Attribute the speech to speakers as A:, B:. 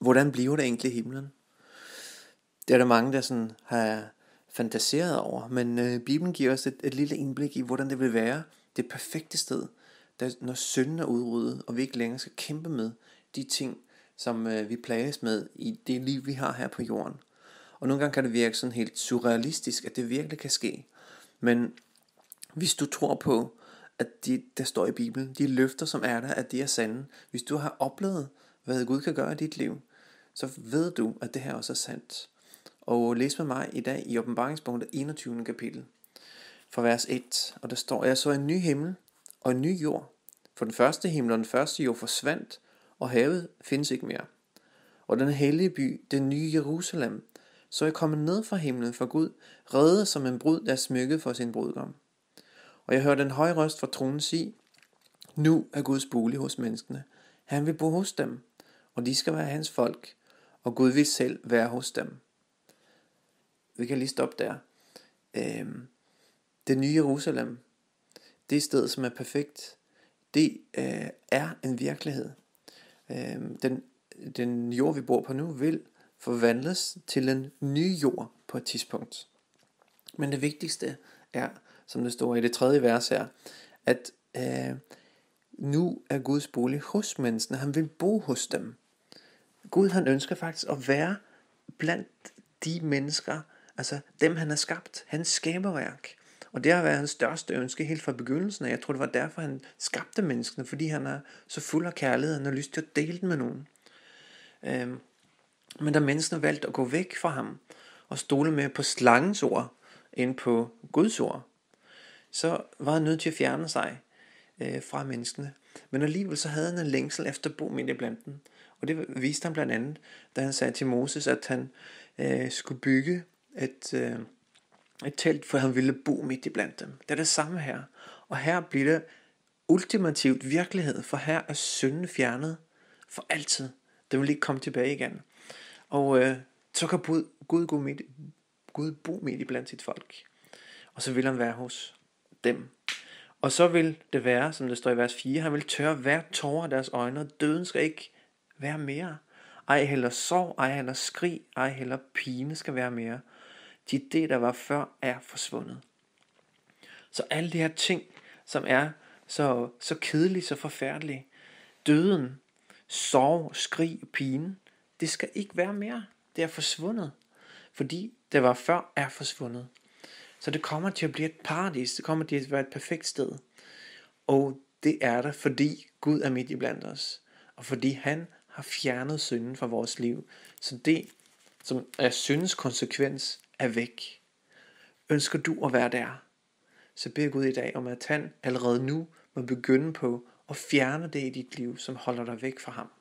A: hvordan bliver det egentlig himlen? Det er der mange, der sådan har fantaseret over, men øh, Bibelen giver os et, et lille indblik i, hvordan det vil være det perfekte sted, der, når synden er udryddet, og vi ikke længere skal kæmpe med de ting, som øh, vi plages med i det liv, vi har her på jorden. Og nogle gange kan det virke sådan helt surrealistisk, at det virkelig kan ske. Men hvis du tror på, at det, der står i Bibelen, de løfter, som er der, at de er sande. Hvis du har oplevet, hvad Gud kan gøre i dit liv, så ved du, at det her også er sandt. Og læs med mig i dag i åbenbaringsbogen 21. kapitel, fra vers 1, og der står, Jeg så en ny himmel og en ny jord, for den første himmel og den første jord forsvandt, og havet findes ikke mere. Og den hellige by, den nye Jerusalem, så jeg kommet ned fra himlen for Gud, reddet som en brud, der er smykket for sin brudgom. Og jeg hørte en høj røst fra tronen sige, Nu er Guds bolig hos menneskene. Han vil bo hos dem, og de skal være hans folk, og Gud vil selv være hos dem. Vi kan lige stoppe der. Øhm, det nye Jerusalem, det sted, som er perfekt, det øh, er en virkelighed. Øhm, den, den jord, vi bor på nu, vil forvandles til en ny jord på et tidspunkt. Men det vigtigste er, som det står i det tredje vers her, at øh, nu er Guds bolig hos menneskene. Han vil bo hos dem. Gud han ønsker faktisk at være blandt de mennesker, altså dem han har skabt, hans skaberværk. Og det har været hans største ønske helt fra begyndelsen og Jeg tror, det var derfor, han skabte menneskene, fordi han er så fuld af kærlighed, og han har lyst til at dele den med nogen. Øhm, men da menneskene valgte at gå væk fra ham og stole med på slangens ord end på Guds ord, så var han nødt til at fjerne sig øh, fra menneskene. Men alligevel så havde han en længsel efter at bo midt i blandt dem. Og det viste han blandt andet, da han sagde til Moses, at han øh, skulle bygge et, øh, et telt, for han ville bo midt i blandt dem. Det er det samme her. Og her bliver det ultimativt virkelighed, for her er synden fjernet for altid. Den vil ikke komme tilbage igen. Og øh, så kan Gud, Gud, Gud, midt, Gud bo midt i blandt sit folk. Og så vil han være hos dem. Og så vil det være, som det står i vers 4, han vil tørre hver tårer af deres øjne, og døden skal ikke være mere. Ej heller sorg, ej heller skrig, ej heller pine skal være mere. De det, der var før, er forsvundet. Så alle de her ting, som er så, så kedelige, så forfærdelige, døden, sorg, skrig, pine, det skal ikke være mere. Det er forsvundet, fordi det var før er forsvundet. Så det kommer til at blive et paradis. Det kommer til at være et perfekt sted. Og det er der, fordi Gud er midt i blandt os. Og fordi han har fjernet synden fra vores liv. Så det, som er syndens konsekvens, er væk. Ønsker du at være der? Så beder Gud i dag om, at han allerede nu må begynde på at fjerne det i dit liv, som holder dig væk fra ham.